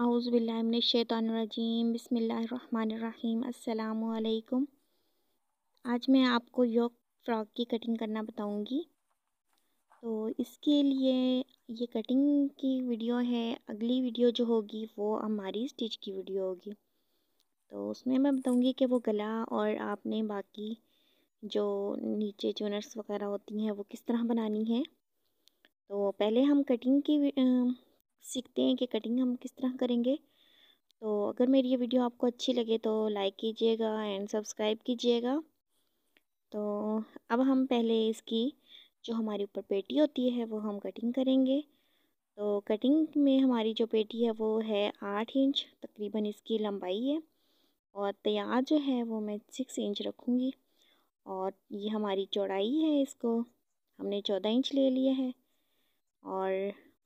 आउज़बिल्लाशैतरजीम बसमीम् अल्लाम आज मैं आपको योग फ्रॉक की कटिंग करना बताऊंगी तो इसके लिए ये कटिंग की वीडियो है अगली वीडियो जो होगी वो हमारी स्टिच की वीडियो होगी तो उसमें मैं बताऊंगी कि वो गला और आपने बाकी जो नीचे जोनर्स वगैरह होती हैं वो किस तरह बनानी है तो पहले हम कटिंग की सीखते हैं कि कटिंग हम किस तरह करेंगे तो अगर मेरी ये वीडियो आपको अच्छी लगे तो लाइक कीजिएगा एंड सब्सक्राइब कीजिएगा तो अब हम पहले इसकी जो हमारी ऊपर पेटी होती है वो हम कटिंग करेंगे तो कटिंग में हमारी जो पेटी है वो है आठ इंच तकरीबन इसकी लंबाई है और तैयार जो है वो मैं सिक्स इंच रखूँगी और ये हमारी चौड़ाई है इसको हमने चौदह इंच ले लिया है और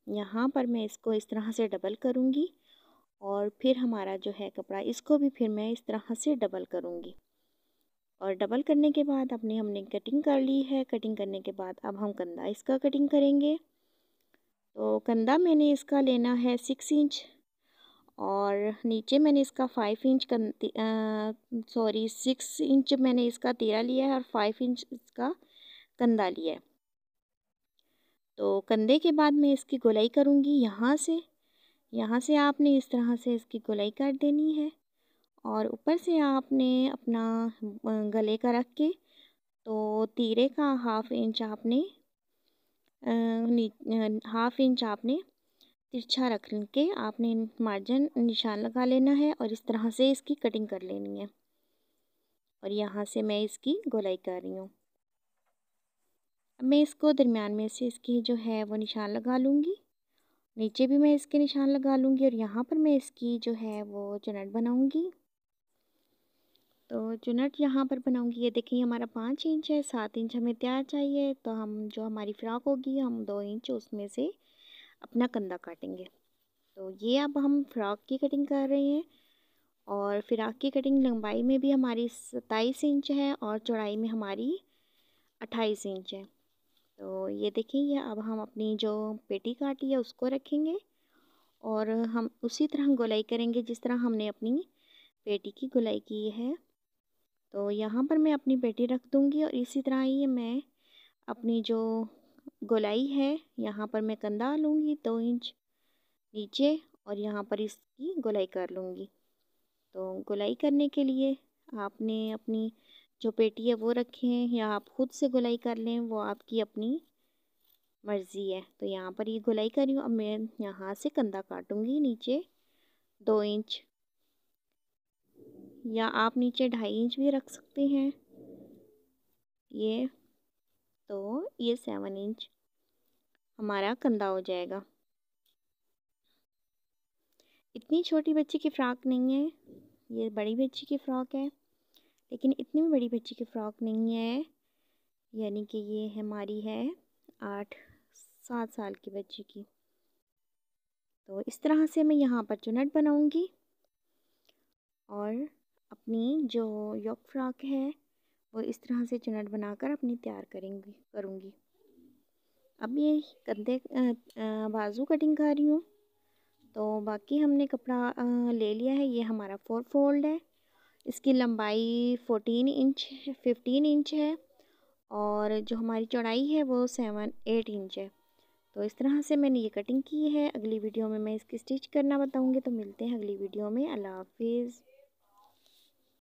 यहाँ पर मैं इसको इस तरह से डबल करूँगी और फिर हमारा जो है कपड़ा इसको भी फिर मैं इस तरह से डबल करूँगी और डबल करने के बाद अपने हमने कटिंग कर ली है कटिंग करने के बाद अब हम कंधा इसका कटिंग करेंगे तो कंधा मैंने इसका लेना है सिक्स इंच और नीचे मैंने इसका five inch sorry six inch मैंने इसका तेरा लिया है और फाइव इंच इसका कंधा लिया है तो कंधे के बाद मैं इसकी गोलाई करूँगी यहाँ से यहाँ से आपने इस तरह से इसकी गोलाई कर देनी है और ऊपर से आपने अपना गले का रख के तो तीरे का हाफ इंच आपने हाफ इंच आपने तिरछा रख के आपने मार्जिन निशान लगा लेना है और इस तरह से इसकी कटिंग कर लेनी है और यहाँ से मैं इसकी गोलाई कर रही हूँ अब मैं इसको दरमियान में से इसकी जो है वो निशान लगा लूँगी नीचे भी मैं इसके निशान लगा लूँगी और यहाँ पर मैं इसकी जो है वो चुनट बनाऊँगी तो चुनट यहाँ पर बनाऊँगी ये देखिए हमारा पाँच इंच है सात इंच हमें तैयार चाहिए तो हम जो हमारी फ़्राक होगी हम दो इंच उसमें से अपना कंधा काटेंगे तो ये अब हम फ़्राक की कटिंग कर रहे हैं और फ़्राक की कटिंग लंबाई में भी हमारी सत्ताईस इंच है और चौड़ाई में हमारी अट्ठाईस इंच है तो ये देखें ये अब हम अपनी जो पेटी काटी है उसको रखेंगे और हम उसी तरह गोलाई करेंगे जिस तरह हमने अपनी पेटी की गोलाई की है तो यहाँ पर मैं अपनी पेटी रख दूँगी और इसी तरह ही मैं अपनी जो गोलाई है यहाँ पर मैं कंधा लूँगी दो इंच नीचे और यहाँ पर इसकी गोलाई कर लूँगी तो गोलाई करने के लिए आपने अपनी जो पेटी है वो रखें या आप ख़ुद से गुलाई कर लें वो आपकी अपनी मर्ज़ी है तो यहाँ पर ये गुलाई करी हूँ अब मैं यहाँ से कंधा काटूँगी नीचे दो इंच या आप नीचे ढाई इंच भी रख सकते हैं ये तो ये सेवन इंच हमारा कंधा हो जाएगा इतनी छोटी बच्ची की फ़्राक नहीं है ये बड़ी बच्ची की फ़्राक है लेकिन इतनी बड़ी बच्ची की फ़्रॉक नहीं है यानी कि ये हमारी है आठ सात साल की बच्ची की तो इस तरह से मैं यहाँ पर चुनट बनाऊँगी और अपनी जो यॉक फ्रॉक है वो इस तरह से चुनट बनाकर अपनी तैयार करेंगी करूँगी अब ये कंधे बाजू कटिंग कर रही हूँ तो बाकी हमने कपड़ा ले लिया है ये हमारा फोर फोल्ड है इसकी लंबाई फोर्टीन इंच फिफ्टीन इंच है और जो हमारी चौड़ाई है वो सेवन एट इंच है तो इस तरह से मैंने ये कटिंग की है अगली वीडियो में मैं इसकी स्टिच करना बताऊँगी तो मिलते हैं अगली वीडियो में अल्लाह हाफिज़